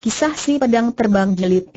Kisah si pedang terbang jelit 5.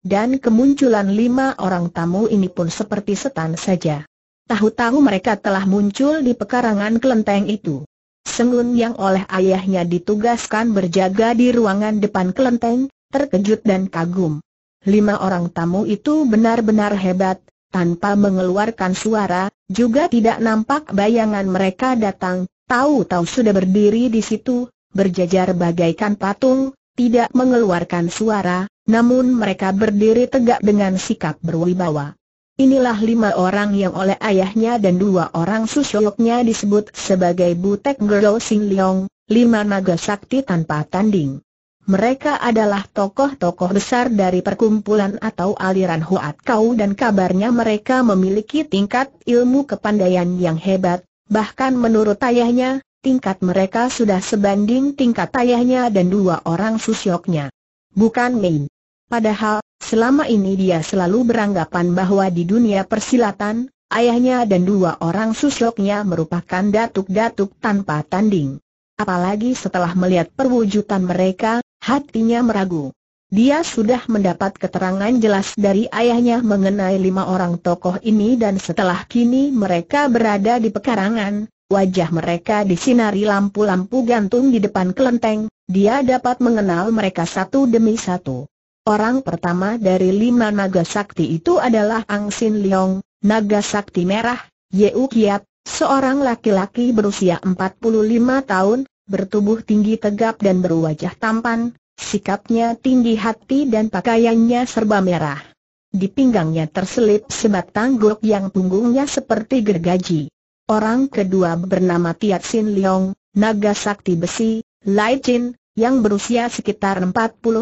Dan kemunculan lima orang tamu ini pun seperti setan saja. Tahu-tahu mereka telah muncul di pekarangan kelenteng itu. Sengun yang oleh ayahnya ditugaskan berjaga di ruangan depan kelenteng, terkejut dan kagum. Lima orang tamu itu benar-benar hebat, tanpa mengeluarkan suara, juga tidak nampak bayangan mereka datang, tahu-tahu sudah berdiri di situ, berjajar bagaikan patung, tidak mengeluarkan suara, namun mereka berdiri tegak dengan sikap berwibawa. Inilah lima orang yang oleh ayahnya dan dua orang susyoknya disebut sebagai Butek Gero Sing Leong, lima naga sakti tanpa tanding. Mereka adalah tokoh-tokoh besar dari perkumpulan atau aliran Huat Kau dan kabarnya mereka memiliki tingkat ilmu kepandaian yang hebat, bahkan menurut ayahnya, tingkat mereka sudah sebanding tingkat ayahnya dan dua orang susyoknya. Bukan main. Padahal, selama ini dia selalu beranggapan bahwa di dunia persilatan, ayahnya dan dua orang susyoknya merupakan datuk-datuk tanpa tanding. Apalagi setelah melihat perwujudan mereka, hatinya meragu. Dia sudah mendapat keterangan jelas dari ayahnya mengenai lima orang tokoh ini dan setelah kini mereka berada di pekarangan, wajah mereka disinari lampu-lampu gantung di depan kelenteng, dia dapat mengenal mereka satu demi satu. Orang pertama dari lima naga sakti itu adalah Ang Sin Leong, naga sakti merah, Yeu Kiat, seorang laki-laki berusia 45 tahun, bertubuh tinggi tegap dan berwajah tampan, sikapnya tinggi hati dan pakaiannya serba merah. Di pinggangnya terselip sebatang gok yang punggungnya seperti gergaji. Orang kedua bernama Tiat Sin Leong, naga sakti besi, Lai Jin, yang berusia sekitar 40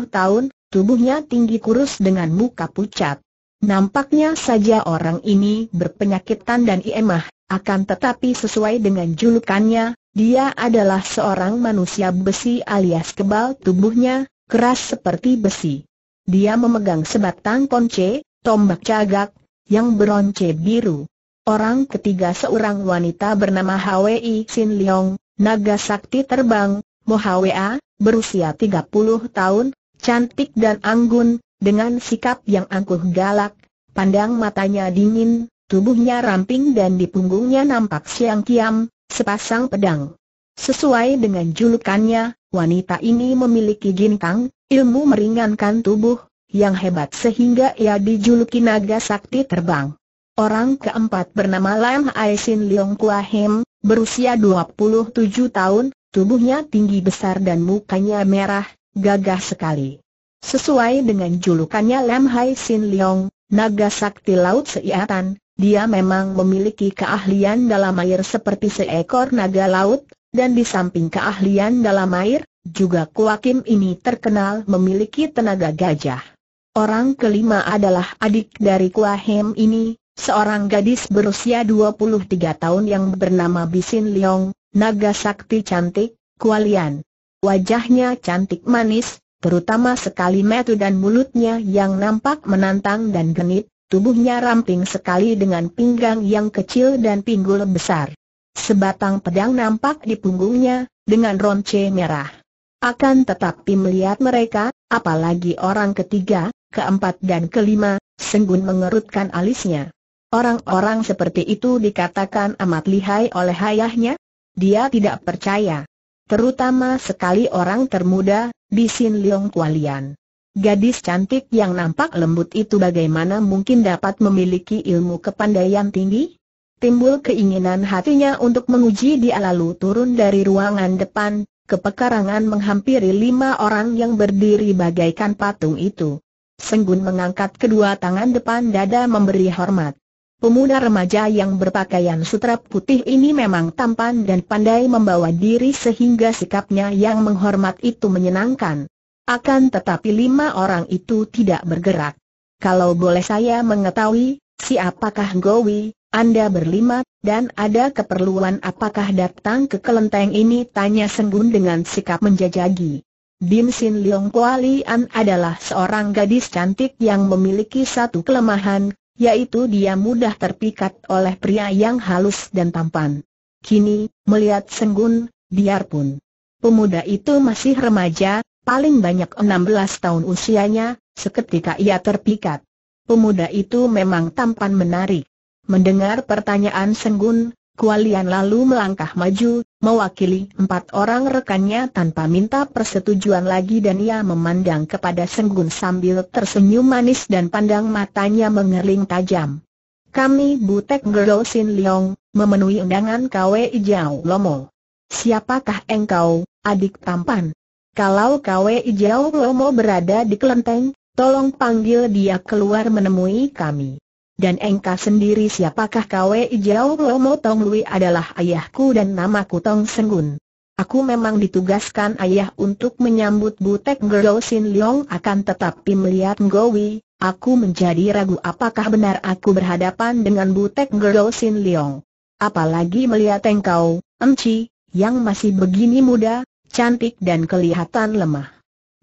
tahun, tubuhnya tinggi kurus dengan muka pucat. Nampaknya saja orang ini berpenyakitan dan iemah, akan tetapi sesuai dengan julukannya, dia adalah seorang manusia besi alias kebal tubuhnya, keras seperti besi. Dia memegang sebatang ponce, tombak cagak, yang beronce biru. Orang ketiga seorang wanita bernama Hwi Sin Leong, naga sakti terbang, Mohwa, berusia 30 tahun, cantik dan anggun, dengan sikap yang angkuh galak, pandang matanya dingin, tubuhnya ramping dan di punggungnya nampak siang kiam, sepasang pedang. Sesuai dengan julukannya, wanita ini memiliki ginkang, ilmu meringankan tubuh, yang hebat sehingga ia dijuluki naga sakti terbang. Orang keempat bernama Lam Ai Sin Leong Kua Him, berusia 27 tahun, tubuhnya tinggi besar dan mukanya merah, gagah sekali. Sesuai dengan julukannya Lam Hai Sin Leong, naga sakti laut seiatan, dia memang memiliki keahlian dalam air seperti seekor naga laut, dan di samping keahlian dalam air, juga Kim ini terkenal memiliki tenaga gajah. Orang kelima adalah adik dari Kuahem ini, seorang gadis berusia 23 tahun yang bernama Bisin Leong, naga sakti cantik, kualian. Wajahnya cantik manis, terutama sekali metu dan mulutnya yang nampak menantang dan genit, tubuhnya ramping sekali dengan pinggang yang kecil dan pinggul besar. Sebatang pedang nampak di punggungnya, dengan ronce merah. Akan tetapi melihat mereka, apalagi orang ketiga, keempat dan kelima, Senggun mengerutkan alisnya. Orang-orang seperti itu dikatakan amat lihai oleh ayahnya? Dia tidak percaya. Terutama sekali orang termuda, Bisin Leong Kualian. Gadis cantik yang nampak lembut itu bagaimana mungkin dapat memiliki ilmu kepandaian tinggi? Timbul keinginan hatinya untuk menguji dia lalu turun dari ruangan depan, ke pekarangan menghampiri lima orang yang berdiri bagaikan patung itu. Senggun mengangkat kedua tangan depan dada memberi hormat. Pemuda remaja yang berpakaian sutra putih ini memang tampan dan pandai membawa diri sehingga sikapnya yang menghormat itu menyenangkan. Akan tetapi lima orang itu tidak bergerak. Kalau boleh saya mengetahui, siapakah Gowi, Anda berlima, dan ada keperluan apakah datang ke kelenteng ini? Tanya Senggun dengan sikap menjajagi. Dim Sin Leong Kualian adalah seorang gadis cantik yang memiliki satu kelemahan, yaitu dia mudah terpikat oleh pria yang halus dan tampan. Kini, melihat Senggun, biarpun pemuda itu masih remaja, paling banyak 16 tahun usianya, seketika ia terpikat. Pemuda itu memang tampan menarik. Mendengar pertanyaan Senggun, Kualian lalu melangkah maju, mewakili empat orang rekannya tanpa minta persetujuan lagi dan ia memandang kepada Senggun sambil tersenyum manis dan pandang matanya mengering tajam. Kami Butek Gerlo Sin Leong, memenuhi undangan KW Ijau Lomo. Siapakah engkau, adik tampan? Kalau KW Ijau Lomo berada di kelenteng, tolong panggil dia keluar menemui kami dan engkau sendiri siapakah Kwe Ijau Lomo Tong Lui adalah ayahku dan namaku Tong Senggun. Aku memang ditugaskan ayah untuk menyambut Butek Gerol Sin Leong akan tetapi melihat Ngowi, aku menjadi ragu apakah benar aku berhadapan dengan Butek Gerol Sin Leong. Apalagi melihat engkau, Enci, yang masih begini muda, cantik dan kelihatan lemah.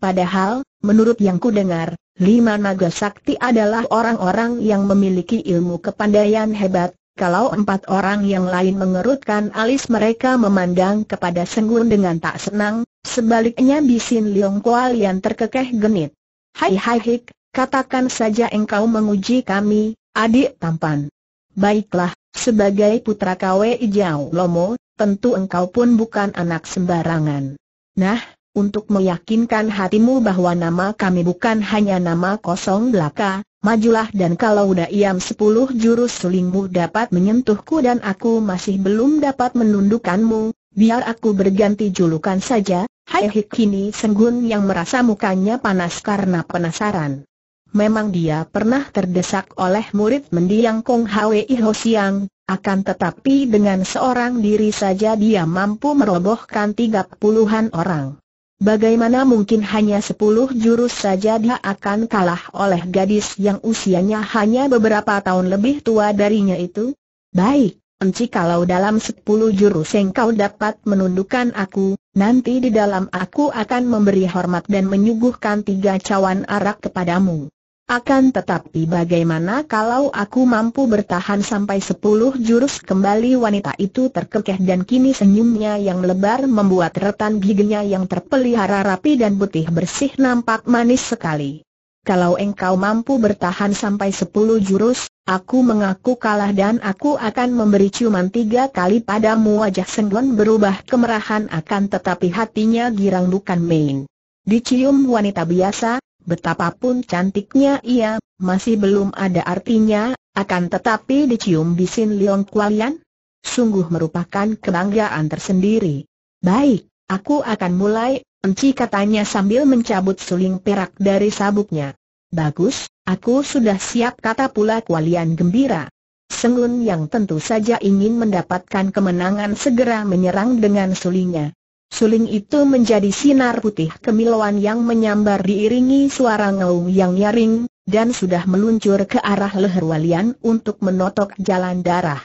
Padahal, menurut yang ku dengar, Lima naga sakti adalah orang-orang yang memiliki ilmu kepandaian hebat, kalau empat orang yang lain mengerutkan alis mereka memandang kepada Senggun dengan tak senang, sebaliknya Bisin Liong Kual yang terkekeh genit. Hai hai hik, katakan saja engkau menguji kami, adik tampan. Baiklah, sebagai putra KW Ijau Lomo, tentu engkau pun bukan anak sembarangan. Nah, untuk meyakinkan hatimu bahwa nama kami bukan hanya nama kosong belaka, majulah dan kalau udah iam sepuluh jurus sulingmu dapat menyentuhku dan aku masih belum dapat menundukkanmu, biar aku berganti julukan saja, hai hikini senggun yang merasa mukanya panas karena penasaran. Memang dia pernah terdesak oleh murid mendiang Kong Hwi Ho Siang, akan tetapi dengan seorang diri saja dia mampu merobohkan tiga puluhan orang. Bagaimana mungkin hanya sepuluh jurus saja dia akan kalah oleh gadis yang usianya hanya beberapa tahun lebih tua darinya itu? Baik, Enci kalau dalam sepuluh jurus engkau dapat menundukkan aku, nanti di dalam aku akan memberi hormat dan menyuguhkan tiga cawan arak kepadamu. Akan tetapi bagaimana kalau aku mampu bertahan sampai sepuluh jurus kembali wanita itu terkekeh dan kini senyumnya yang lebar membuat retan giginya yang terpelihara rapi dan putih bersih nampak manis sekali. Kalau engkau mampu bertahan sampai sepuluh jurus, aku mengaku kalah dan aku akan memberi ciuman tiga kali padamu wajah senggon berubah kemerahan akan tetapi hatinya girang bukan main. Dicium wanita biasa, Betapapun cantiknya ia, masih belum ada artinya, akan tetapi dicium bisin Leong Kualian? Sungguh merupakan kebanggaan tersendiri. Baik, aku akan mulai, enci katanya sambil mencabut suling perak dari sabuknya. Bagus, aku sudah siap kata pula Kualian gembira. Sengun yang tentu saja ingin mendapatkan kemenangan segera menyerang dengan sulingnya. Suling itu menjadi sinar putih kemilauan yang menyambar diiringi suara ngaung yang nyaring, dan sudah meluncur ke arah leher Walian untuk menotok jalan darah.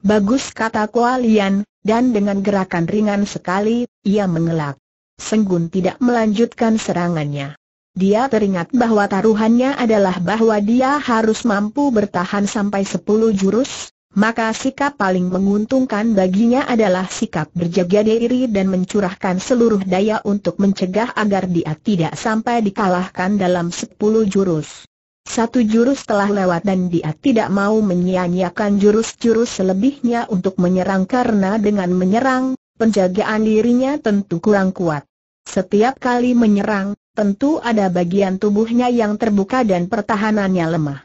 Bagus kata Kualian, dan dengan gerakan ringan sekali, ia mengelak. Senggun tidak melanjutkan serangannya. Dia teringat bahwa taruhannya adalah bahwa dia harus mampu bertahan sampai sepuluh jurus, maka sikap paling menguntungkan baginya adalah sikap berjaga diri dan mencurahkan seluruh daya untuk mencegah agar dia tidak sampai dikalahkan dalam sepuluh jurus. Satu jurus telah lewat dan dia tidak mau menyia-nyiakan jurus-jurus selebihnya untuk menyerang karena dengan menyerang, penjagaan dirinya tentu kurang kuat. Setiap kali menyerang, tentu ada bagian tubuhnya yang terbuka dan pertahanannya lemah.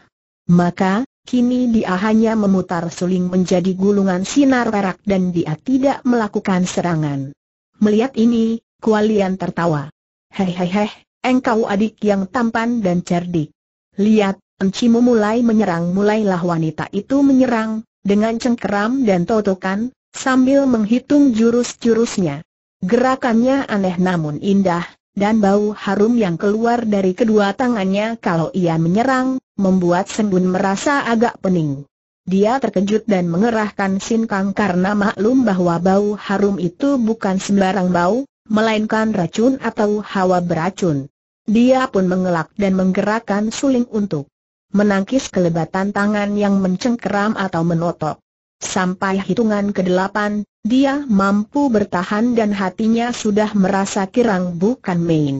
Maka, Kini dia hanya memutar suling menjadi gulungan sinar perak dan dia tidak melakukan serangan. Melihat ini, Kualian tertawa. Hehehe, engkau adik yang tampan dan cerdik. Lihat, encimu mulai menyerang mulailah wanita itu menyerang, dengan cengkeram dan totokan, sambil menghitung jurus-jurusnya. Gerakannya aneh namun indah, dan bau harum yang keluar dari kedua tangannya kalau ia menyerang, membuat Sembun merasa agak pening. Dia terkejut dan mengerahkan Kang karena maklum bahwa bau harum itu bukan sembarang bau, melainkan racun atau hawa beracun. Dia pun mengelak dan menggerakkan suling untuk menangkis kelebatan tangan yang mencengkeram atau menotok. Sampai hitungan ke-8, dia mampu bertahan dan hatinya sudah merasa kirang bukan main.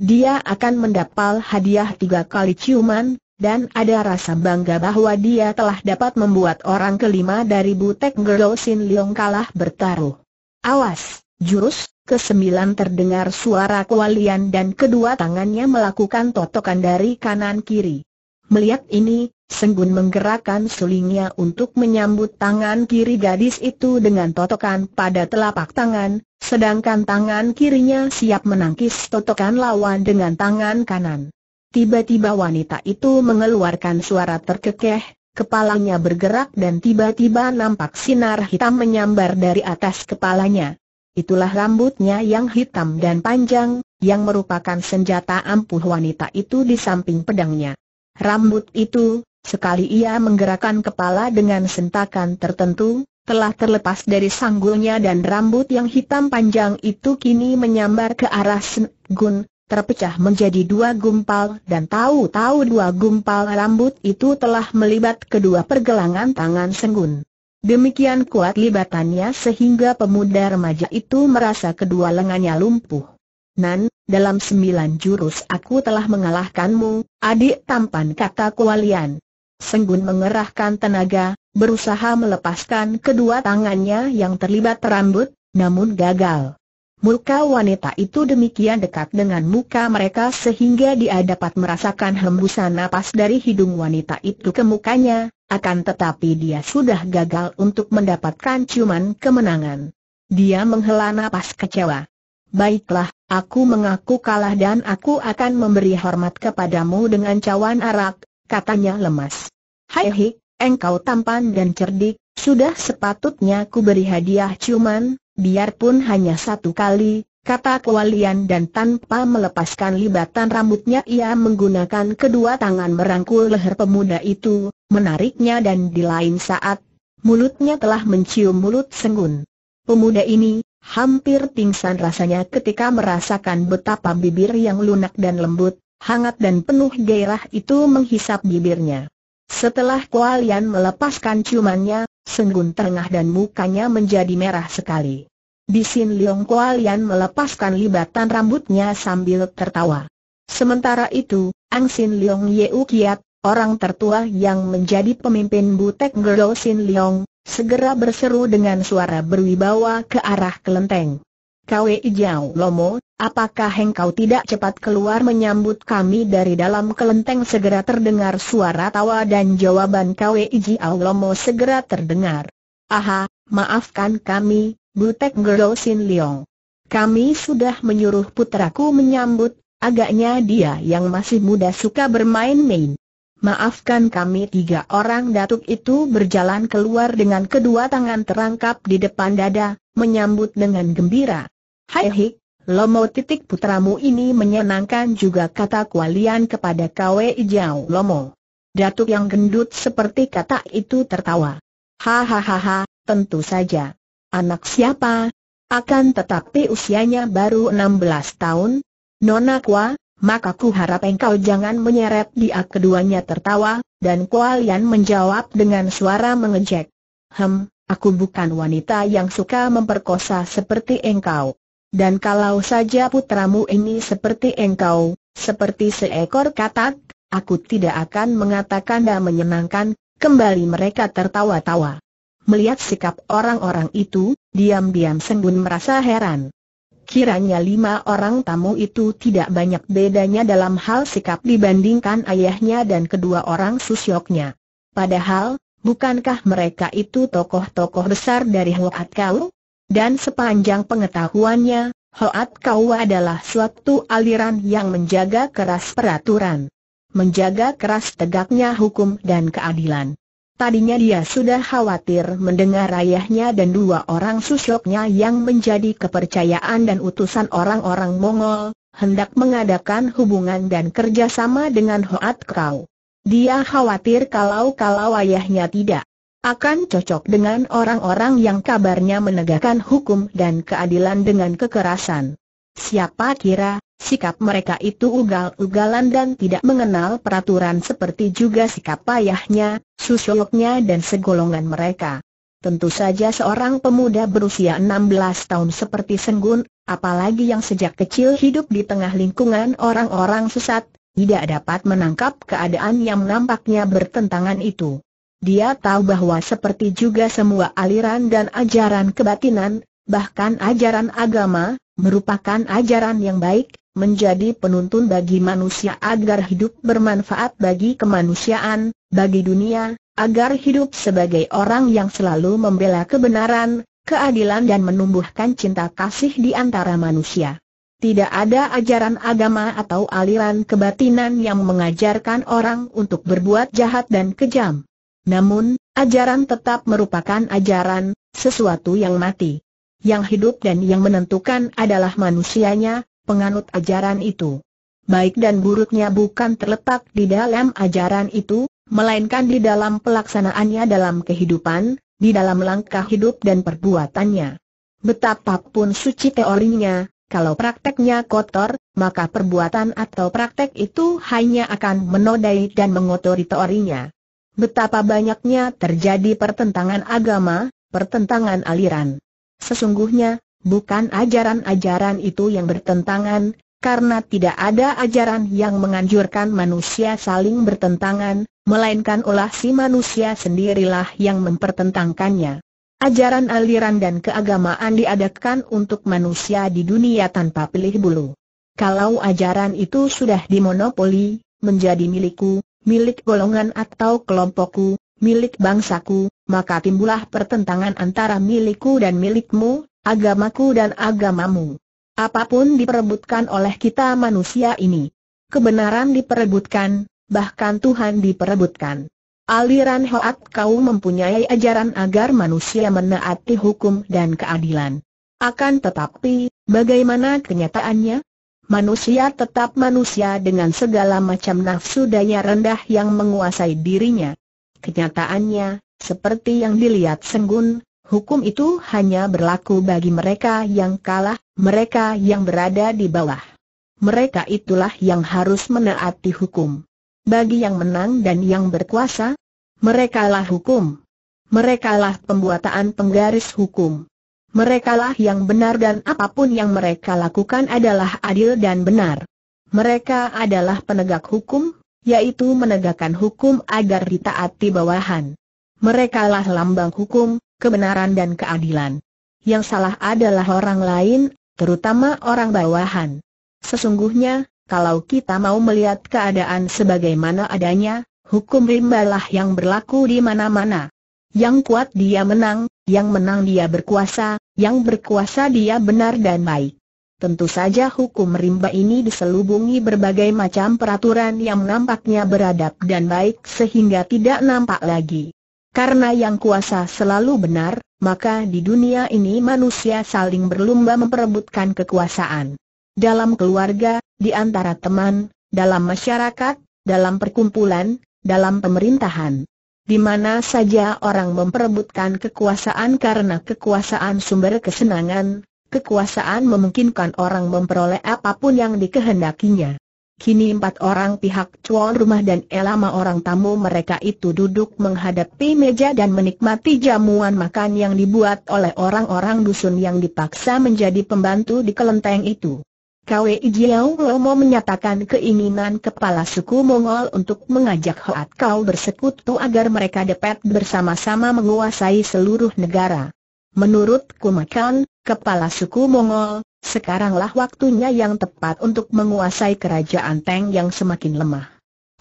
Dia akan mendapal hadiah tiga kali ciuman, dan ada rasa bangga bahwa dia telah dapat membuat orang kelima dari Butek Gerdo Sin Leong kalah bertaruh. Awas, jurus, kesembilan terdengar suara kualian dan kedua tangannya melakukan totokan dari kanan kiri. Melihat ini, Senggun menggerakkan sulingnya untuk menyambut tangan kiri gadis itu dengan totokan pada telapak tangan, sedangkan tangan kirinya siap menangkis totokan lawan dengan tangan kanan. Tiba-tiba wanita itu mengeluarkan suara terkekeh, kepalanya bergerak dan tiba-tiba nampak sinar hitam menyambar dari atas kepalanya. Itulah rambutnya yang hitam dan panjang, yang merupakan senjata ampuh wanita itu di samping pedangnya. Rambut itu, sekali ia menggerakkan kepala dengan sentakan tertentu, telah terlepas dari sanggulnya dan rambut yang hitam panjang itu kini menyambar ke arah Sen Gun, terpecah menjadi dua gumpal dan tahu-tahu dua gumpal rambut itu telah melibat kedua pergelangan tangan Senggun. Demikian kuat libatannya sehingga pemuda remaja itu merasa kedua lengannya lumpuh. Nan, dalam sembilan jurus aku telah mengalahkanmu, adik tampan kata Kualian. Senggun mengerahkan tenaga, berusaha melepaskan kedua tangannya yang terlibat rambut, namun gagal. Muka wanita itu demikian dekat dengan muka mereka sehingga dia dapat merasakan hembusan napas dari hidung wanita itu ke mukanya, akan tetapi dia sudah gagal untuk mendapatkan ciuman kemenangan. Dia menghela napas kecewa. Baiklah, aku mengaku kalah dan aku akan memberi hormat kepadamu dengan cawan arak, katanya lemas. Hai hik, engkau tampan dan cerdik, sudah sepatutnya ku beri hadiah ciuman, biarpun hanya satu kali, kata Kualian dan tanpa melepaskan libatan rambutnya ia menggunakan kedua tangan merangkul leher pemuda itu, menariknya dan di lain saat, mulutnya telah mencium mulut Senggun. Pemuda ini, hampir pingsan rasanya ketika merasakan betapa bibir yang lunak dan lembut, hangat dan penuh gairah itu menghisap bibirnya. Setelah Kualian melepaskan ciumannya, senggun tengah dan mukanya menjadi merah sekali. Di Sin Leong Kualian melepaskan libatan rambutnya sambil tertawa. Sementara itu, Ang Sin Leong Yeu Kiat, orang tertua yang menjadi pemimpin Butek Gero Sin Leong, segera berseru dengan suara berwibawa ke arah kelenteng. Kwe Jiao Lomo, apakah engkau tidak cepat keluar menyambut kami dari dalam kelenteng segera terdengar suara tawa dan jawaban Kwe Jiao Lomo segera terdengar. Aha, maafkan kami, Butek Gero Sin Leong. Kami sudah menyuruh putraku menyambut, agaknya dia yang masih muda suka bermain-main. Maafkan kami tiga orang datuk itu berjalan keluar dengan kedua tangan terangkap di depan dada, menyambut dengan gembira. Hai Lomo titik putramu ini menyenangkan juga kata Kualian kepada Kwe Ijau Lomo. Datuk yang gendut seperti kata itu tertawa. Hahaha, tentu saja. Anak siapa? Akan tetapi usianya baru 16 tahun. Nona Kwa, maka ku harap engkau jangan menyeret dia keduanya tertawa, dan Kualian menjawab dengan suara mengejek. Hem, aku bukan wanita yang suka memperkosa seperti engkau. Dan kalau saja putramu ini seperti engkau, seperti seekor katak, aku tidak akan mengatakan dan menyenangkan, kembali mereka tertawa-tawa. Melihat sikap orang-orang itu, diam-diam Senggun merasa heran. Kiranya lima orang tamu itu tidak banyak bedanya dalam hal sikap dibandingkan ayahnya dan kedua orang susyoknya. Padahal, bukankah mereka itu tokoh-tokoh besar dari Hoat Kau? Dan sepanjang pengetahuannya, Hoat Kau adalah suatu aliran yang menjaga keras peraturan. Menjaga keras tegaknya hukum dan keadilan. Tadinya dia sudah khawatir mendengar ayahnya dan dua orang susuknya yang menjadi kepercayaan dan utusan orang-orang Mongol, hendak mengadakan hubungan dan kerjasama dengan Hoat Kau. Dia khawatir kalau-kalau ayahnya tidak akan cocok dengan orang-orang yang kabarnya menegakkan hukum dan keadilan dengan kekerasan. Siapa kira, sikap mereka itu ugal-ugalan dan tidak mengenal peraturan seperti juga sikap payahnya, susuloknya dan segolongan mereka. Tentu saja seorang pemuda berusia 16 tahun seperti Senggun, apalagi yang sejak kecil hidup di tengah lingkungan orang-orang sesat, tidak dapat menangkap keadaan yang nampaknya bertentangan itu. Dia tahu bahwa seperti juga semua aliran dan ajaran kebatinan, bahkan ajaran agama, merupakan ajaran yang baik, menjadi penuntun bagi manusia agar hidup bermanfaat bagi kemanusiaan, bagi dunia, agar hidup sebagai orang yang selalu membela kebenaran, keadilan dan menumbuhkan cinta kasih di antara manusia. Tidak ada ajaran agama atau aliran kebatinan yang mengajarkan orang untuk berbuat jahat dan kejam. Namun, ajaran tetap merupakan ajaran, sesuatu yang mati. Yang hidup dan yang menentukan adalah manusianya, penganut ajaran itu. Baik dan buruknya bukan terletak di dalam ajaran itu, melainkan di dalam pelaksanaannya dalam kehidupan, di dalam langkah hidup dan perbuatannya. Betapapun suci teorinya, kalau prakteknya kotor, maka perbuatan atau praktek itu hanya akan menodai dan mengotori teorinya betapa banyaknya terjadi pertentangan agama, pertentangan aliran. Sesungguhnya, bukan ajaran-ajaran itu yang bertentangan, karena tidak ada ajaran yang menganjurkan manusia saling bertentangan, melainkan olah si manusia sendirilah yang mempertentangkannya. Ajaran aliran dan keagamaan diadakan untuk manusia di dunia tanpa pilih bulu. Kalau ajaran itu sudah dimonopoli, menjadi milikku, milik golongan atau kelompokku, milik bangsaku, maka timbullah pertentangan antara milikku dan milikmu, agamaku dan agamamu. Apapun diperebutkan oleh kita manusia ini. Kebenaran diperebutkan, bahkan Tuhan diperebutkan. Aliran Hoat kau mempunyai ajaran agar manusia menaati hukum dan keadilan. Akan tetapi, bagaimana kenyataannya? manusia tetap manusia dengan segala macam nafsu daya rendah yang menguasai dirinya. Kenyataannya, seperti yang dilihat Senggun, hukum itu hanya berlaku bagi mereka yang kalah, mereka yang berada di bawah. Mereka itulah yang harus menaati hukum. Bagi yang menang dan yang berkuasa, merekalah hukum. Merekalah pembuatan penggaris hukum. Merekalah yang benar dan apapun yang mereka lakukan adalah adil dan benar. Mereka adalah penegak hukum, yaitu menegakkan hukum agar ditaati bawahan. Merekalah lambang hukum, kebenaran dan keadilan. Yang salah adalah orang lain, terutama orang bawahan. Sesungguhnya, kalau kita mau melihat keadaan sebagaimana adanya, hukum rimbalah yang berlaku di mana-mana. Yang kuat dia menang, yang menang dia berkuasa, yang berkuasa dia benar dan baik. Tentu saja hukum rimba ini diselubungi berbagai macam peraturan yang nampaknya beradab dan baik sehingga tidak nampak lagi. Karena yang kuasa selalu benar, maka di dunia ini manusia saling berlumba memperebutkan kekuasaan. Dalam keluarga, di antara teman, dalam masyarakat, dalam perkumpulan, dalam pemerintahan di mana saja orang memperebutkan kekuasaan karena kekuasaan sumber kesenangan, kekuasaan memungkinkan orang memperoleh apapun yang dikehendakinya. Kini empat orang pihak cuan rumah dan elama orang tamu mereka itu duduk menghadapi meja dan menikmati jamuan makan yang dibuat oleh orang-orang dusun yang dipaksa menjadi pembantu di kelenteng itu. Kwei Jiao Lomo menyatakan keinginan kepala suku Mongol untuk mengajak Hoat Kau bersekutu agar mereka dapat bersama-sama menguasai seluruh negara. Menurut Kumakan, kepala suku Mongol, sekaranglah waktunya yang tepat untuk menguasai kerajaan Teng yang semakin lemah.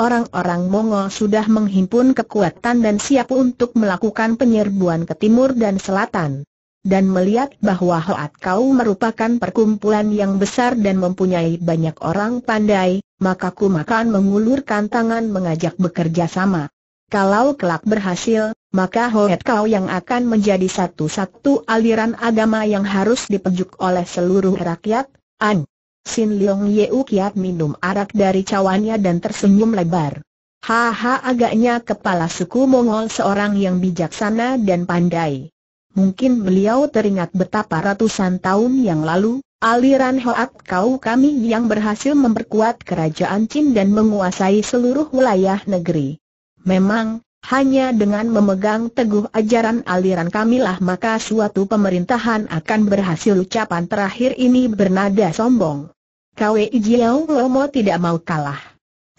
Orang-orang Mongol sudah menghimpun kekuatan dan siap untuk melakukan penyerbuan ke timur dan selatan dan melihat bahwa Hoat Kau merupakan perkumpulan yang besar dan mempunyai banyak orang pandai, maka ku makan mengulurkan tangan mengajak bekerja sama. Kalau kelak berhasil, maka Hoat Kau yang akan menjadi satu-satu aliran agama yang harus dipejuk oleh seluruh rakyat, An. Sin Leong Yeu kiat minum arak dari cawannya dan tersenyum lebar. Haha agaknya kepala suku Mongol seorang yang bijaksana dan pandai mungkin beliau teringat betapa ratusan tahun yang lalu, aliran Hoat Kau kami yang berhasil memperkuat kerajaan Chin dan menguasai seluruh wilayah negeri. Memang, hanya dengan memegang teguh ajaran aliran kamilah maka suatu pemerintahan akan berhasil ucapan terakhir ini bernada sombong. Kau Jiao Lomo tidak mau kalah.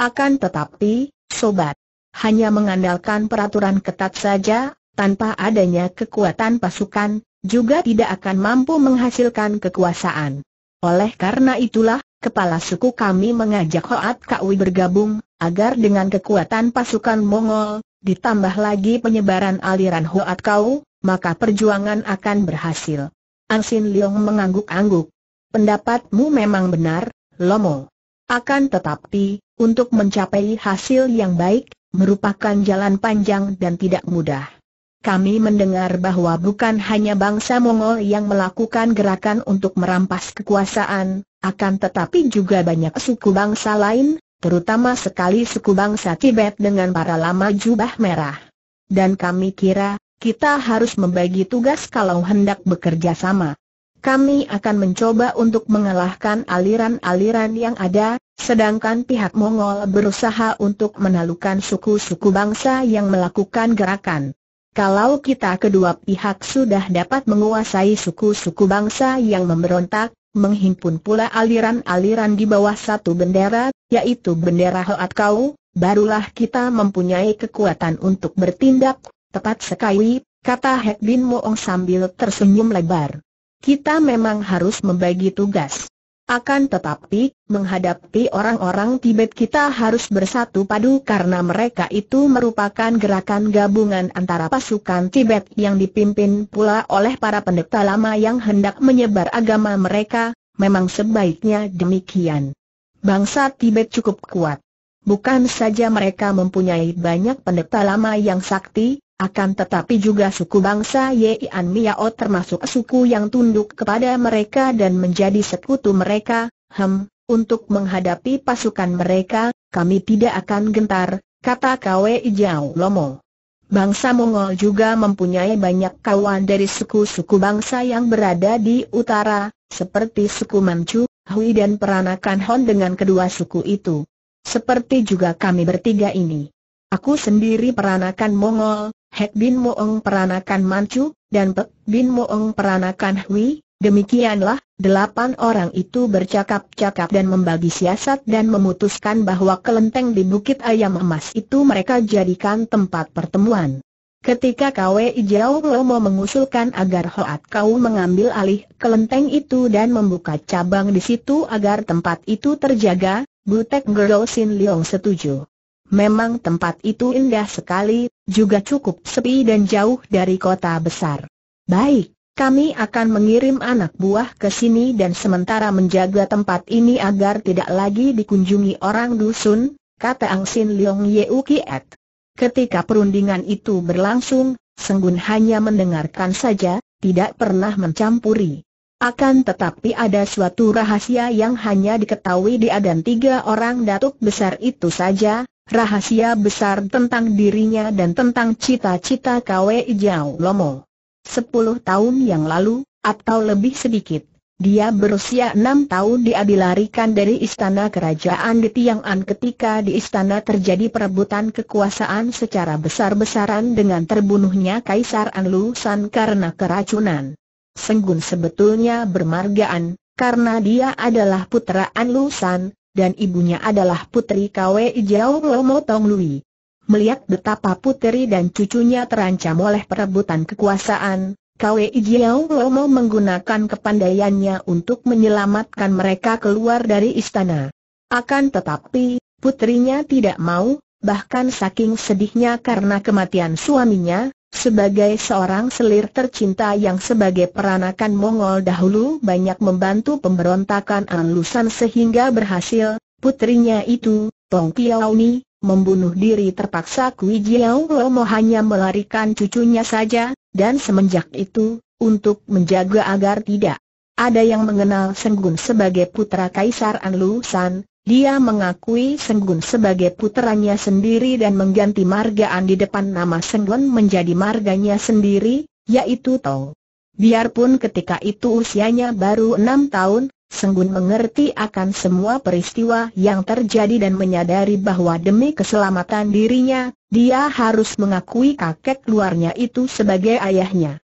Akan tetapi, sobat, hanya mengandalkan peraturan ketat saja, tanpa adanya kekuatan pasukan, juga tidak akan mampu menghasilkan kekuasaan. Oleh karena itulah, kepala suku kami mengajak Hoat Kaui bergabung, agar dengan kekuatan pasukan Mongol, ditambah lagi penyebaran aliran Hoat Kau, maka perjuangan akan berhasil. Ansin Leong mengangguk-angguk. Pendapatmu memang benar, Lomo. Akan tetapi, untuk mencapai hasil yang baik, merupakan jalan panjang dan tidak mudah kami mendengar bahwa bukan hanya bangsa Mongol yang melakukan gerakan untuk merampas kekuasaan, akan tetapi juga banyak suku bangsa lain, terutama sekali suku bangsa Tibet dengan para lama jubah merah. Dan kami kira, kita harus membagi tugas kalau hendak bekerja sama. Kami akan mencoba untuk mengalahkan aliran-aliran yang ada, sedangkan pihak Mongol berusaha untuk menalukan suku-suku bangsa yang melakukan gerakan. Kalau kita kedua pihak sudah dapat menguasai suku-suku bangsa yang memberontak, menghimpun pula aliran-aliran di bawah satu bendera, yaitu bendera Hoat Kau, barulah kita mempunyai kekuatan untuk bertindak, tepat sekali, kata Hek Bin Moong sambil tersenyum lebar. Kita memang harus membagi tugas. Akan tetapi, menghadapi orang-orang Tibet kita harus bersatu padu karena mereka itu merupakan gerakan gabungan antara pasukan Tibet yang dipimpin pula oleh para pendeta lama yang hendak menyebar agama mereka, memang sebaiknya demikian. Bangsa Tibet cukup kuat. Bukan saja mereka mempunyai banyak pendeta lama yang sakti, akan tetapi juga suku bangsa An Miao termasuk suku yang tunduk kepada mereka dan menjadi sekutu mereka, hem, untuk menghadapi pasukan mereka, kami tidak akan gentar, kata Kwe Jiao Lomo. Bangsa Mongol juga mempunyai banyak kawan dari suku-suku bangsa yang berada di utara, seperti suku Manchu, Hui dan peranakan Hon dengan kedua suku itu. Seperti juga kami bertiga ini. Aku sendiri peranakan Mongol, Hek Bin Moong peranakan Manchu, dan Pek Bin Moong peranakan Hui. Demikianlah, delapan orang itu bercakap-cakap dan membagi siasat dan memutuskan bahwa kelenteng di Bukit Ayam Emas itu mereka jadikan tempat pertemuan. Ketika Kwe Ijau Lomo mengusulkan agar Hoat Kau mengambil alih kelenteng itu dan membuka cabang di situ agar tempat itu terjaga, Butek Gerlo Sin Leong setuju. Memang tempat itu indah sekali, juga cukup sepi dan jauh dari kota besar. Baik, kami akan mengirim anak buah ke sini dan sementara menjaga tempat ini agar tidak lagi dikunjungi orang dusun, kata Ang Sin Leong Ye Kiet. Ketika perundingan itu berlangsung, Senggun hanya mendengarkan saja, tidak pernah mencampuri. Akan tetapi ada suatu rahasia yang hanya diketahui dia dan tiga orang datuk besar itu saja, rahasia besar tentang dirinya dan tentang cita-cita Kwe Jiao Lomo. Sepuluh tahun yang lalu, atau lebih sedikit, dia berusia enam tahun dia dilarikan dari istana kerajaan di Tiang'an ketika di istana terjadi perebutan kekuasaan secara besar-besaran dengan terbunuhnya Kaisar Anlu San karena keracunan. Senggun sebetulnya bermargaan, karena dia adalah putra Anlu San, dan ibunya adalah putri Kwe Jiao Lomo Tong Lui. Melihat betapa putri dan cucunya terancam oleh perebutan kekuasaan, Kwe Jiao Lomo menggunakan kepandaiannya untuk menyelamatkan mereka keluar dari istana. Akan tetapi, putrinya tidak mau, bahkan saking sedihnya karena kematian suaminya, sebagai seorang selir tercinta yang sebagai peranakan Mongol dahulu banyak membantu pemberontakan Anlusan sehingga berhasil, putrinya itu, Tong Piauni, membunuh diri terpaksa Kui Jiao Lomo hanya melarikan cucunya saja, dan semenjak itu, untuk menjaga agar tidak ada yang mengenal Senggun sebagai putra Kaisar Anlusan, dia mengakui Senggun sebagai puteranya sendiri dan mengganti margaan di depan nama Senggun menjadi marganya sendiri, yaitu Tong. Biarpun ketika itu usianya baru enam tahun, Senggun mengerti akan semua peristiwa yang terjadi dan menyadari bahwa demi keselamatan dirinya, dia harus mengakui kakek luarnya itu sebagai ayahnya.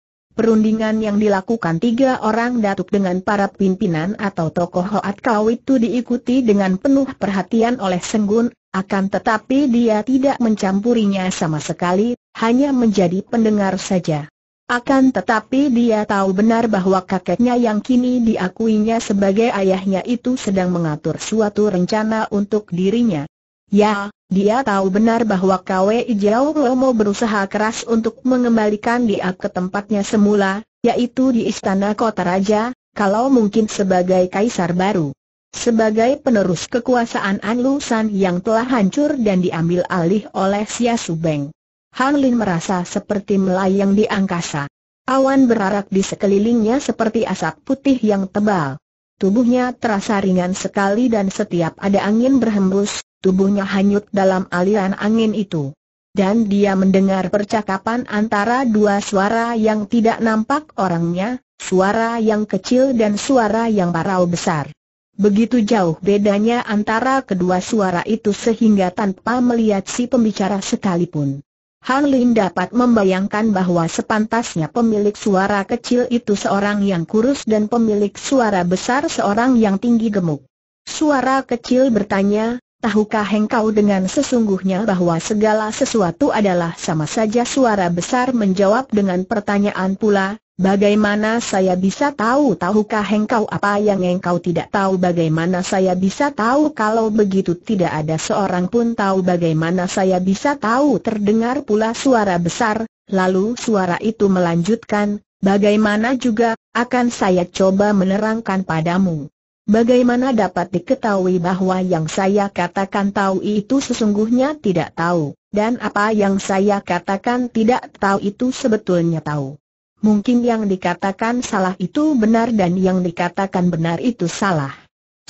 Perundingan yang dilakukan tiga orang datuk dengan para pimpinan atau tokoh Hoat Kau itu diikuti dengan penuh perhatian oleh Senggun, akan tetapi dia tidak mencampurinya sama sekali, hanya menjadi pendengar saja. Akan tetapi dia tahu benar bahwa kakeknya yang kini diakuinya sebagai ayahnya itu sedang mengatur suatu rencana untuk dirinya, Ya, dia tahu benar bahwa Kwei Jiao Lomo berusaha keras untuk mengembalikan dia ke tempatnya semula, yaitu di istana kota raja, kalau mungkin sebagai kaisar baru. Sebagai penerus kekuasaan An Lusan yang telah hancur dan diambil alih oleh Xia Subeng. Han Lin merasa seperti melayang di angkasa. Awan berarak di sekelilingnya seperti asap putih yang tebal. Tubuhnya terasa ringan sekali dan setiap ada angin berhembus, tubuhnya hanyut dalam aliran angin itu. Dan dia mendengar percakapan antara dua suara yang tidak nampak orangnya, suara yang kecil dan suara yang parau besar. Begitu jauh bedanya antara kedua suara itu sehingga tanpa melihat si pembicara sekalipun. Han Lin dapat membayangkan bahwa sepantasnya pemilik suara kecil itu seorang yang kurus dan pemilik suara besar seorang yang tinggi gemuk. Suara kecil bertanya, tahukah engkau dengan sesungguhnya bahwa segala sesuatu adalah sama saja suara besar menjawab dengan pertanyaan pula, Bagaimana saya bisa tahu tahukah engkau apa yang engkau tidak tahu bagaimana saya bisa tahu kalau begitu tidak ada seorang pun tahu bagaimana saya bisa tahu terdengar pula suara besar, lalu suara itu melanjutkan, bagaimana juga, akan saya coba menerangkan padamu. Bagaimana dapat diketahui bahwa yang saya katakan tahu itu sesungguhnya tidak tahu, dan apa yang saya katakan tidak tahu itu sebetulnya tahu. Mungkin yang dikatakan salah itu benar dan yang dikatakan benar itu salah.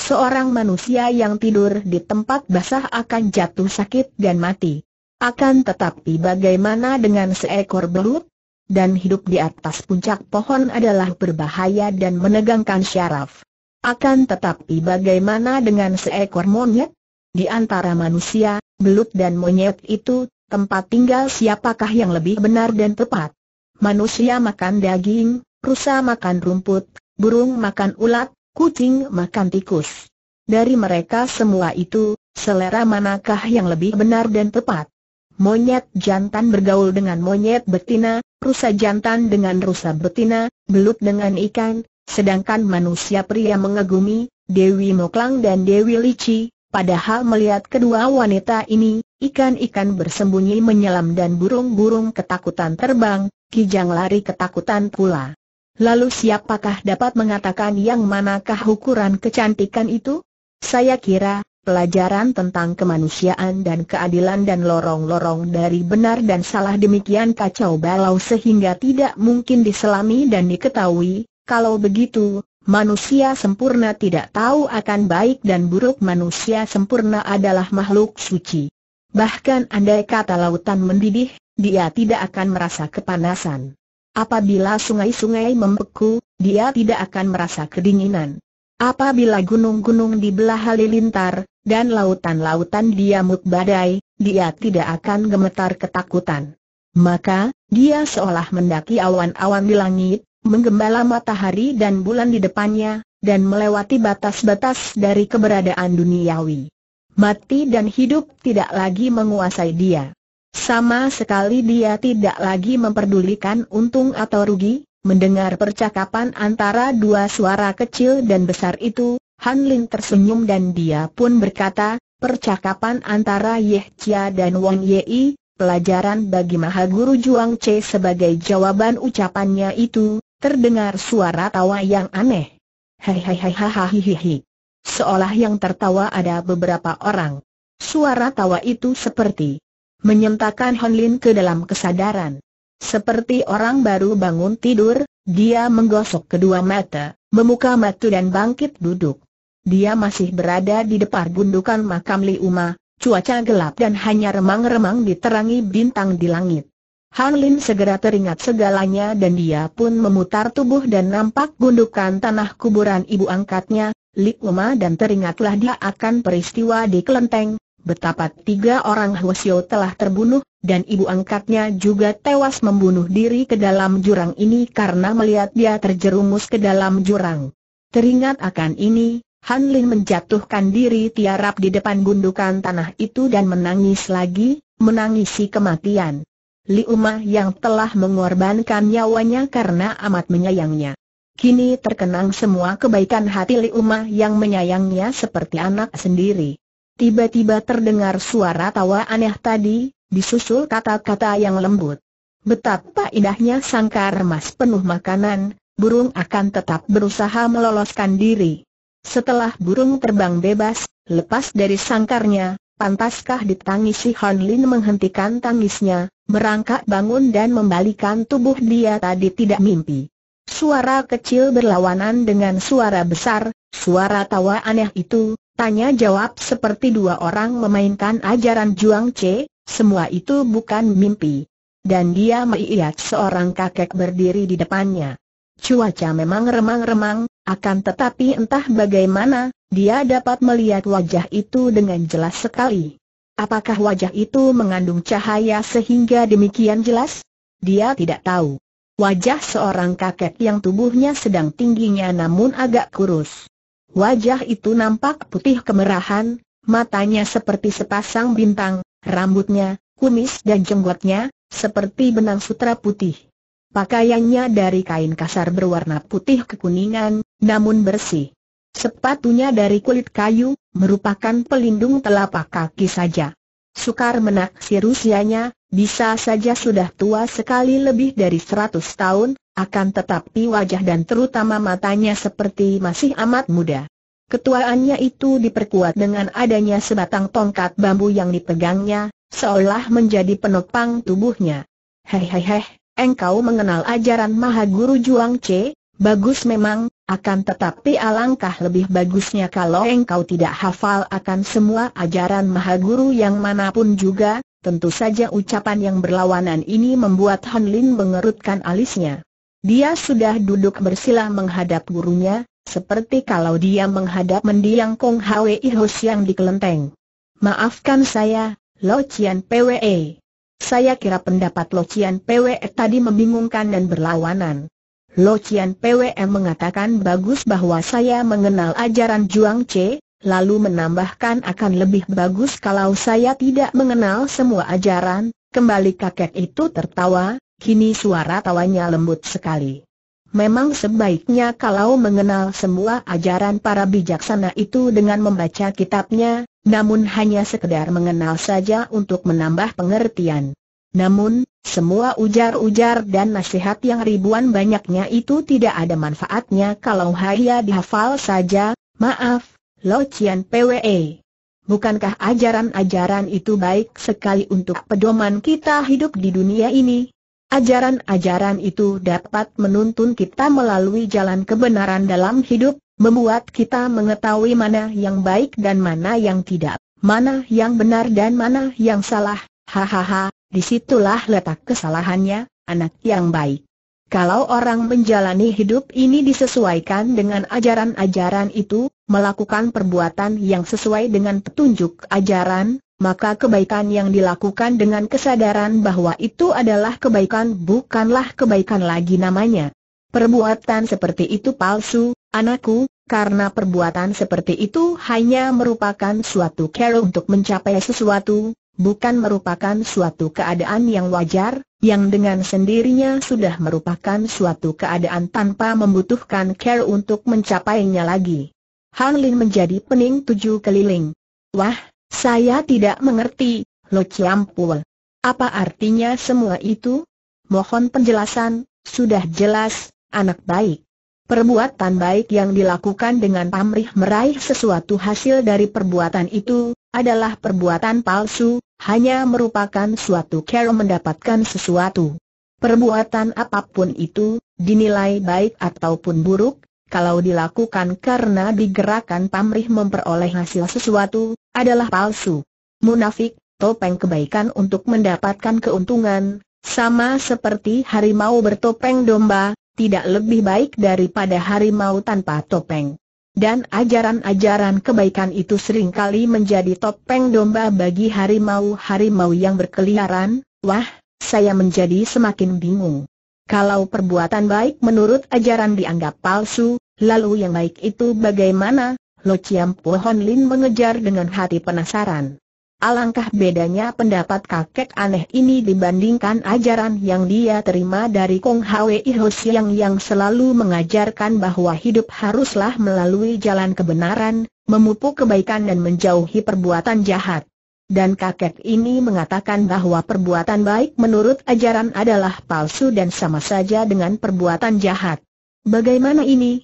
Seorang manusia yang tidur di tempat basah akan jatuh sakit dan mati. Akan tetapi bagaimana dengan seekor belut? Dan hidup di atas puncak pohon adalah berbahaya dan menegangkan syaraf. Akan tetapi bagaimana dengan seekor monyet? Di antara manusia, belut dan monyet itu, tempat tinggal siapakah yang lebih benar dan tepat? manusia makan daging, rusa makan rumput, burung makan ulat, kucing makan tikus. Dari mereka semua itu, selera manakah yang lebih benar dan tepat? Monyet jantan bergaul dengan monyet betina, rusa jantan dengan rusa betina, belut dengan ikan, sedangkan manusia pria mengagumi, Dewi Moklang dan Dewi Lici, Padahal melihat kedua wanita ini, ikan-ikan bersembunyi menyelam dan burung-burung ketakutan terbang, Kijang lari ketakutan pula. Lalu siapakah dapat mengatakan yang manakah ukuran kecantikan itu? Saya kira, pelajaran tentang kemanusiaan dan keadilan dan lorong-lorong dari benar dan salah demikian kacau balau sehingga tidak mungkin diselami dan diketahui, kalau begitu, manusia sempurna tidak tahu akan baik dan buruk manusia sempurna adalah makhluk suci. Bahkan andai kata lautan mendidih, dia tidak akan merasa kepanasan. Apabila sungai-sungai membeku, dia tidak akan merasa kedinginan. Apabila gunung-gunung dibelah halilintar, dan lautan-lautan diamuk badai, dia tidak akan gemetar ketakutan. Maka, dia seolah mendaki awan-awan di langit, menggembala matahari dan bulan di depannya, dan melewati batas-batas dari keberadaan duniawi. Mati dan hidup tidak lagi menguasai dia. Sama sekali dia tidak lagi memperdulikan untung atau rugi, mendengar percakapan antara dua suara kecil dan besar itu, Han Lin tersenyum dan dia pun berkata, percakapan antara Ye Chia dan Wang Ye I, pelajaran bagi Maha Guru Juang Che sebagai jawaban ucapannya itu, terdengar suara tawa yang aneh. Hei hei hei Hehehehehehehehe. Seolah yang tertawa ada beberapa orang. Suara tawa itu seperti menyentakan Lin ke dalam kesadaran. Seperti orang baru bangun tidur, dia menggosok kedua mata, memuka mata dan bangkit duduk. Dia masih berada di depan gundukan makam Li Uma. cuaca gelap dan hanya remang-remang diterangi bintang di langit. Han Lin segera teringat segalanya dan dia pun memutar tubuh dan nampak gundukan tanah kuburan ibu angkatnya, Li Uma dan teringatlah dia akan peristiwa di kelenteng, betapa tiga orang Hwasyo telah terbunuh, dan ibu angkatnya juga tewas membunuh diri ke dalam jurang ini karena melihat dia terjerumus ke dalam jurang. Teringat akan ini, Han Lin menjatuhkan diri tiarap di depan gundukan tanah itu dan menangis lagi, menangisi kematian. Li Uma yang telah mengorbankan nyawanya karena amat menyayangnya. Kini terkenang semua kebaikan hati Li Uma yang menyayangnya seperti anak sendiri. Tiba-tiba terdengar suara tawa aneh tadi, disusul kata-kata yang lembut. Betapa indahnya sangkar emas penuh makanan, burung akan tetap berusaha meloloskan diri. Setelah burung terbang bebas, lepas dari sangkarnya, pantaskah ditangisi Han Lin menghentikan tangisnya, merangkak bangun dan membalikan tubuh dia tadi tidak mimpi. Suara kecil berlawanan dengan suara besar, suara tawa aneh itu, Tanya jawab seperti dua orang memainkan ajaran Juang c. semua itu bukan mimpi. Dan dia melihat seorang kakek berdiri di depannya. Cuaca memang remang-remang, akan tetapi entah bagaimana, dia dapat melihat wajah itu dengan jelas sekali. Apakah wajah itu mengandung cahaya sehingga demikian jelas? Dia tidak tahu. Wajah seorang kakek yang tubuhnya sedang tingginya namun agak kurus. Wajah itu nampak putih kemerahan, matanya seperti sepasang bintang, rambutnya, kumis dan jenggotnya, seperti benang sutra putih. Pakaiannya dari kain kasar berwarna putih kekuningan, namun bersih. Sepatunya dari kulit kayu, merupakan pelindung telapak kaki saja. Sukar menaksir usianya, bisa saja sudah tua sekali lebih dari seratus tahun, akan tetapi wajah dan terutama matanya seperti masih amat muda. Ketuaannya itu diperkuat dengan adanya sebatang tongkat bambu yang dipegangnya, seolah menjadi penopang tubuhnya. Hei hei hei, engkau mengenal ajaran Maha Guru Juang C, bagus memang, akan tetapi alangkah lebih bagusnya kalau engkau tidak hafal akan semua ajaran Maha Guru yang manapun juga, tentu saja ucapan yang berlawanan ini membuat Han Lin mengerutkan alisnya. Dia sudah duduk bersila menghadap gurunya, seperti kalau dia menghadap mendiang Kong Hwe Ihos yang di kelenteng. Maafkan saya, Lo Chian PWE. Saya kira pendapat Lo Chian PWE tadi membingungkan dan berlawanan. Lo Chian PWE mengatakan bagus bahwa saya mengenal ajaran Juang Che, lalu menambahkan akan lebih bagus kalau saya tidak mengenal semua ajaran, kembali kakek itu tertawa, Kini suara tawanya lembut sekali. Memang sebaiknya kalau mengenal semua ajaran para bijaksana itu dengan membaca kitabnya, namun hanya sekedar mengenal saja untuk menambah pengertian. Namun, semua ujar-ujar dan nasihat yang ribuan banyaknya itu tidak ada manfaatnya kalau hanya dihafal saja, maaf, Lo Cian PWE. Bukankah ajaran-ajaran itu baik sekali untuk pedoman kita hidup di dunia ini? Ajaran-ajaran itu dapat menuntun kita melalui jalan kebenaran dalam hidup, membuat kita mengetahui mana yang baik dan mana yang tidak, mana yang benar dan mana yang salah. Hahaha, disitulah letak kesalahannya, anak yang baik. Kalau orang menjalani hidup ini disesuaikan dengan ajaran-ajaran itu, melakukan perbuatan yang sesuai dengan petunjuk ajaran, maka kebaikan yang dilakukan dengan kesadaran bahwa itu adalah kebaikan bukanlah kebaikan lagi namanya. Perbuatan seperti itu palsu, anakku, karena perbuatan seperti itu hanya merupakan suatu cara untuk mencapai sesuatu, bukan merupakan suatu keadaan yang wajar, yang dengan sendirinya sudah merupakan suatu keadaan tanpa membutuhkan care untuk mencapainya lagi. Han menjadi pening tujuh keliling. Wah, saya tidak mengerti, Lo Ciampul. Apa artinya semua itu? Mohon penjelasan, sudah jelas, anak baik. Perbuatan baik yang dilakukan dengan pamrih meraih sesuatu hasil dari perbuatan itu, adalah perbuatan palsu, hanya merupakan suatu cara mendapatkan sesuatu. Perbuatan apapun itu, dinilai baik ataupun buruk, kalau dilakukan karena digerakkan pamrih memperoleh hasil sesuatu, adalah palsu. Munafik, topeng kebaikan untuk mendapatkan keuntungan, sama seperti harimau bertopeng domba, tidak lebih baik daripada harimau tanpa topeng. Dan ajaran-ajaran kebaikan itu seringkali menjadi topeng domba bagi harimau-harimau yang berkeliaran, wah, saya menjadi semakin bingung. Kalau perbuatan baik menurut ajaran dianggap palsu, Lalu yang baik itu bagaimana? Lo Chiam Po Hon Lin mengejar dengan hati penasaran. Alangkah bedanya pendapat kakek aneh ini dibandingkan ajaran yang dia terima dari Kong Hau Ho Siang yang selalu mengajarkan bahwa hidup haruslah melalui jalan kebenaran, memupuk kebaikan dan menjauhi perbuatan jahat. Dan kakek ini mengatakan bahwa perbuatan baik menurut ajaran adalah palsu dan sama saja dengan perbuatan jahat. Bagaimana ini?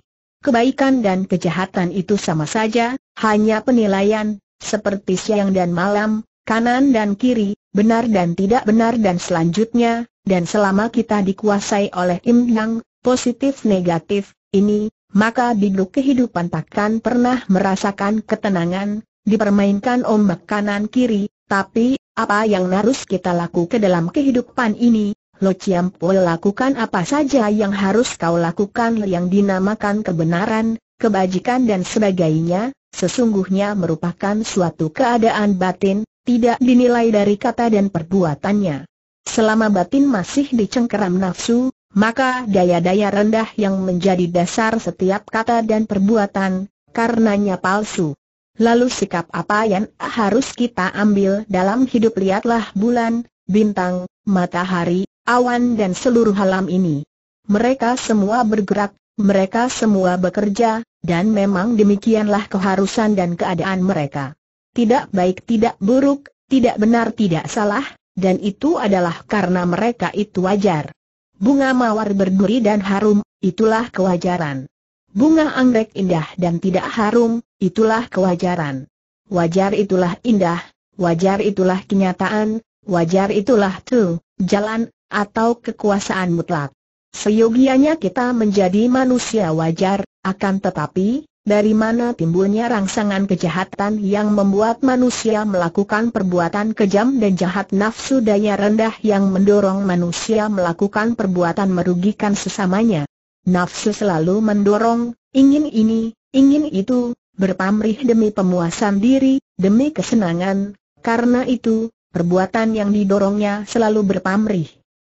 Kebaikan dan kejahatan itu sama saja, hanya penilaian, seperti siang dan malam, kanan dan kiri, benar dan tidak benar dan selanjutnya, dan selama kita dikuasai oleh imbang, positif negatif, ini, maka biduk kehidupan takkan pernah merasakan ketenangan, dipermainkan ombak kanan kiri, tapi, apa yang harus kita laku ke dalam kehidupan ini, Lo Chiam lakukan apa saja yang harus kau lakukan yang dinamakan kebenaran, kebajikan dan sebagainya, sesungguhnya merupakan suatu keadaan batin, tidak dinilai dari kata dan perbuatannya. Selama batin masih dicengkeram nafsu, maka daya-daya rendah yang menjadi dasar setiap kata dan perbuatan, karenanya palsu. Lalu sikap apa yang harus kita ambil dalam hidup lihatlah bulan, bintang, matahari, awan dan seluruh alam ini. Mereka semua bergerak, mereka semua bekerja, dan memang demikianlah keharusan dan keadaan mereka. Tidak baik tidak buruk, tidak benar tidak salah, dan itu adalah karena mereka itu wajar. Bunga mawar berduri dan harum, itulah kewajaran. Bunga anggrek indah dan tidak harum, itulah kewajaran. Wajar itulah indah, wajar itulah kenyataan, wajar itulah tuh, jalan atau kekuasaan mutlak. Seyogianya kita menjadi manusia wajar, akan tetapi, dari mana timbulnya rangsangan kejahatan yang membuat manusia melakukan perbuatan kejam dan jahat nafsu daya rendah yang mendorong manusia melakukan perbuatan merugikan sesamanya. Nafsu selalu mendorong, ingin ini, ingin itu, berpamrih demi pemuasan diri, demi kesenangan, karena itu, perbuatan yang didorongnya selalu berpamrih.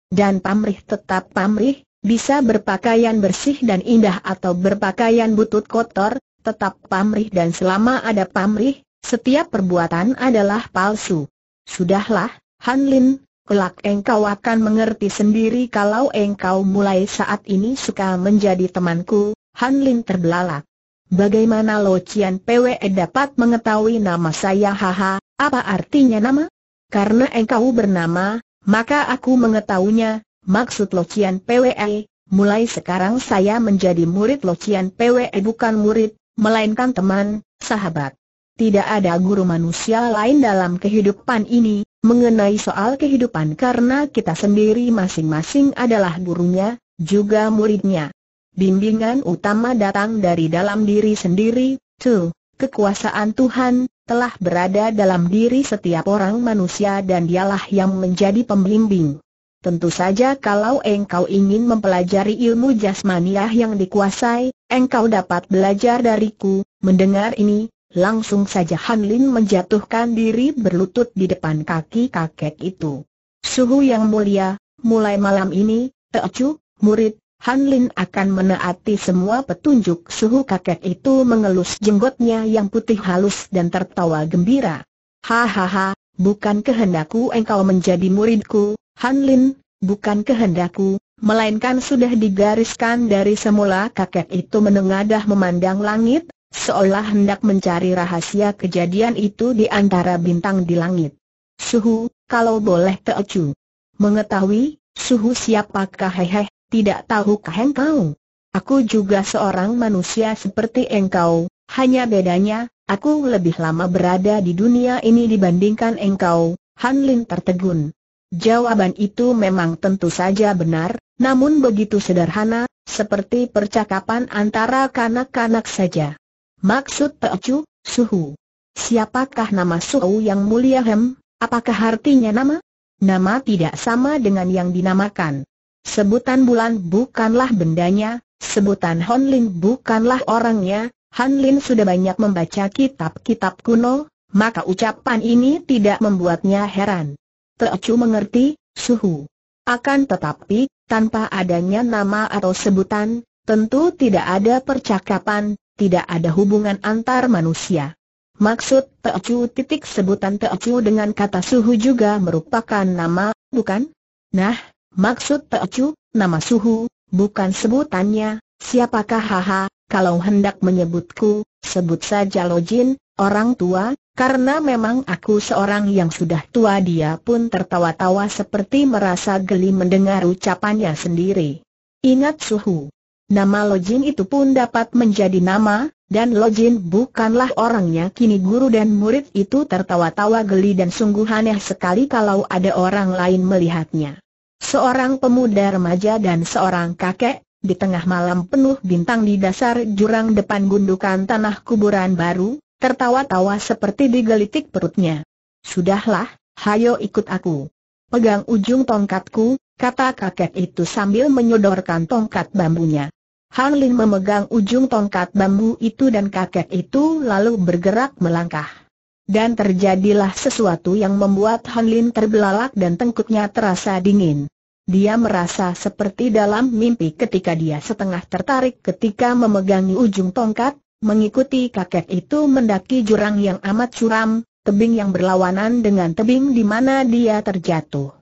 Dan pamrih tetap pamrih, bisa berpakaian bersih dan indah atau berpakaian butut kotor, tetap pamrih dan selama ada pamrih, setiap perbuatan adalah palsu. Sudahlah, Han Lin, kelak engkau akan mengerti sendiri kalau engkau mulai saat ini suka menjadi temanku, Han Lin terbelalak. Bagaimana Lo Cian PWE dapat mengetahui nama saya haha, apa artinya nama? Karena engkau bernama, maka aku mengetahuinya, maksud Locian PWE, mulai sekarang saya menjadi murid Locian PWE bukan murid, melainkan teman, sahabat. Tidak ada guru manusia lain dalam kehidupan ini, mengenai soal kehidupan karena kita sendiri masing-masing adalah gurunya, juga muridnya. Bimbingan utama datang dari dalam diri sendiri, tuh, kekuasaan Tuhan, telah berada dalam diri setiap orang manusia dan dialah yang menjadi pembimbing. Tentu saja kalau engkau ingin mempelajari ilmu jasmaniah yang dikuasai, engkau dapat belajar dariku, mendengar ini, langsung saja Han Lin menjatuhkan diri berlutut di depan kaki kakek itu. Suhu yang mulia, mulai malam ini, Chu, murid, Han Lin akan menaati semua petunjuk suhu kakek itu mengelus jenggotnya yang putih halus dan tertawa gembira. Hahaha, bukan kehendakku engkau menjadi muridku, Han Lin, bukan kehendakku, melainkan sudah digariskan dari semula kakek itu menengadah memandang langit, seolah hendak mencari rahasia kejadian itu di antara bintang di langit. Suhu, kalau boleh teocu. Mengetahui, suhu siapakah hehe, tidak tahukah engkau? Aku juga seorang manusia seperti engkau, hanya bedanya, aku lebih lama berada di dunia ini dibandingkan engkau, Han Lin tertegun. Jawaban itu memang tentu saja benar, namun begitu sederhana, seperti percakapan antara kanak-kanak saja. Maksud Pecu, Suhu. Siapakah nama Suhu yang mulia Hem? Apakah artinya nama? Nama tidak sama dengan yang dinamakan. Sebutan bulan bukanlah bendanya, sebutan Honlin bukanlah orangnya, Hanlin sudah banyak membaca kitab-kitab kuno, maka ucapan ini tidak membuatnya heran. Teocu mengerti, suhu. Akan tetapi, tanpa adanya nama atau sebutan, tentu tidak ada percakapan, tidak ada hubungan antar manusia. Maksud Teocu titik sebutan Teocu dengan kata suhu juga merupakan nama, bukan? Nah, Maksud Pecu, nama suhu, bukan sebutannya, siapakah haha, kalau hendak menyebutku, sebut saja Lojin, orang tua, karena memang aku seorang yang sudah tua dia pun tertawa-tawa seperti merasa geli mendengar ucapannya sendiri. Ingat suhu. Nama Lojin itu pun dapat menjadi nama, dan Lojin bukanlah orangnya kini guru dan murid itu tertawa-tawa geli dan sungguh aneh sekali kalau ada orang lain melihatnya. Seorang pemuda remaja dan seorang kakek, di tengah malam penuh bintang di dasar jurang depan gundukan tanah kuburan baru, tertawa-tawa seperti digelitik perutnya. Sudahlah, hayo ikut aku. Pegang ujung tongkatku, kata kakek itu sambil menyodorkan tongkat bambunya. Han Lin memegang ujung tongkat bambu itu dan kakek itu lalu bergerak melangkah dan terjadilah sesuatu yang membuat Han Lin terbelalak dan tengkuknya terasa dingin. Dia merasa seperti dalam mimpi ketika dia setengah tertarik ketika memegangi ujung tongkat, mengikuti kakek itu mendaki jurang yang amat curam, tebing yang berlawanan dengan tebing di mana dia terjatuh.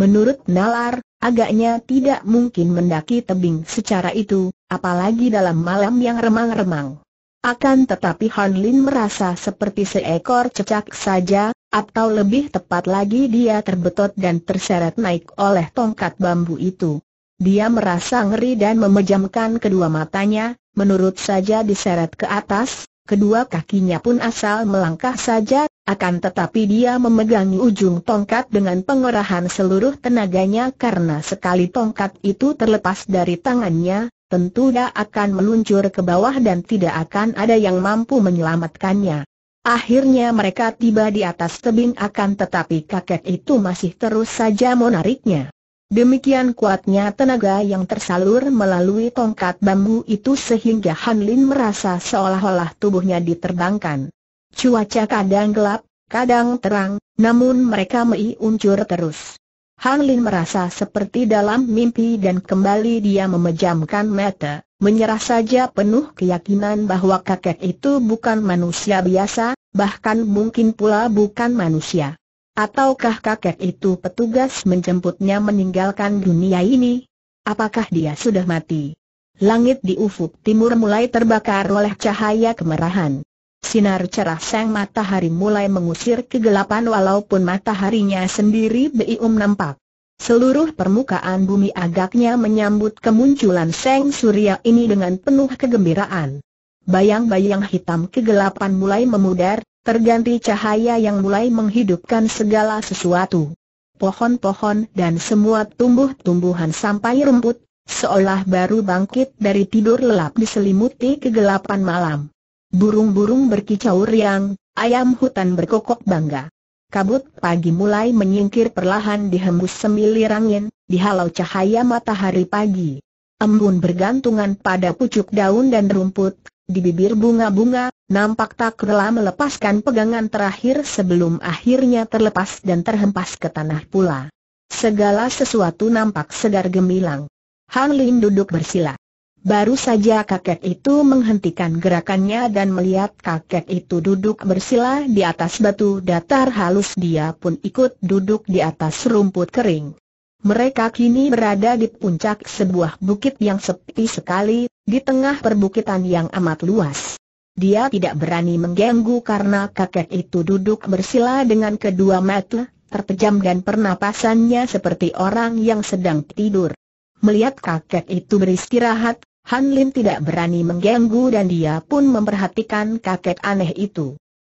Menurut Nalar, agaknya tidak mungkin mendaki tebing secara itu, apalagi dalam malam yang remang-remang. Akan tetapi Han Lin merasa seperti seekor cecak saja, atau lebih tepat lagi dia terbetot dan terseret naik oleh tongkat bambu itu. Dia merasa ngeri dan memejamkan kedua matanya, menurut saja diseret ke atas, kedua kakinya pun asal melangkah saja, akan tetapi dia memegangi ujung tongkat dengan pengerahan seluruh tenaganya karena sekali tongkat itu terlepas dari tangannya, tentu dia akan meluncur ke bawah dan tidak akan ada yang mampu menyelamatkannya. Akhirnya mereka tiba di atas tebing akan tetapi kakek itu masih terus saja menariknya. Demikian kuatnya tenaga yang tersalur melalui tongkat bambu itu sehingga Han Lin merasa seolah-olah tubuhnya diterbangkan. Cuaca kadang gelap, kadang terang, namun mereka meiuncur terus. Han Lin merasa seperti dalam mimpi dan kembali dia memejamkan mata, menyerah saja penuh keyakinan bahwa kakek itu bukan manusia biasa, bahkan mungkin pula bukan manusia. Ataukah kakek itu petugas menjemputnya meninggalkan dunia ini? Apakah dia sudah mati? Langit di ufuk timur mulai terbakar oleh cahaya kemerahan sinar cerah sang matahari mulai mengusir kegelapan walaupun mataharinya sendiri belum nampak. Seluruh permukaan bumi agaknya menyambut kemunculan sang Surya ini dengan penuh kegembiraan. Bayang-bayang hitam kegelapan mulai memudar, terganti cahaya yang mulai menghidupkan segala sesuatu. Pohon-pohon dan semua tumbuh-tumbuhan sampai rumput, seolah baru bangkit dari tidur lelap diselimuti kegelapan malam. Burung-burung berkicau riang, ayam hutan berkokok bangga. Kabut pagi mulai menyingkir perlahan dihembus semilir angin, dihalau cahaya matahari pagi. Embun bergantungan pada pucuk daun dan rumput, di bibir bunga-bunga, nampak tak rela melepaskan pegangan terakhir sebelum akhirnya terlepas dan terhempas ke tanah pula. Segala sesuatu nampak segar gemilang. Han Lin duduk bersila. Baru saja kakek itu menghentikan gerakannya dan melihat kakek itu duduk bersila di atas batu datar halus dia pun ikut duduk di atas rumput kering. Mereka kini berada di puncak sebuah bukit yang sepi sekali, di tengah perbukitan yang amat luas. Dia tidak berani mengganggu karena kakek itu duduk bersila dengan kedua mata, terpejam dan pernapasannya seperti orang yang sedang tidur. Melihat kakek itu beristirahat, Han Lin tidak berani mengganggu dan dia pun memperhatikan kakek aneh itu.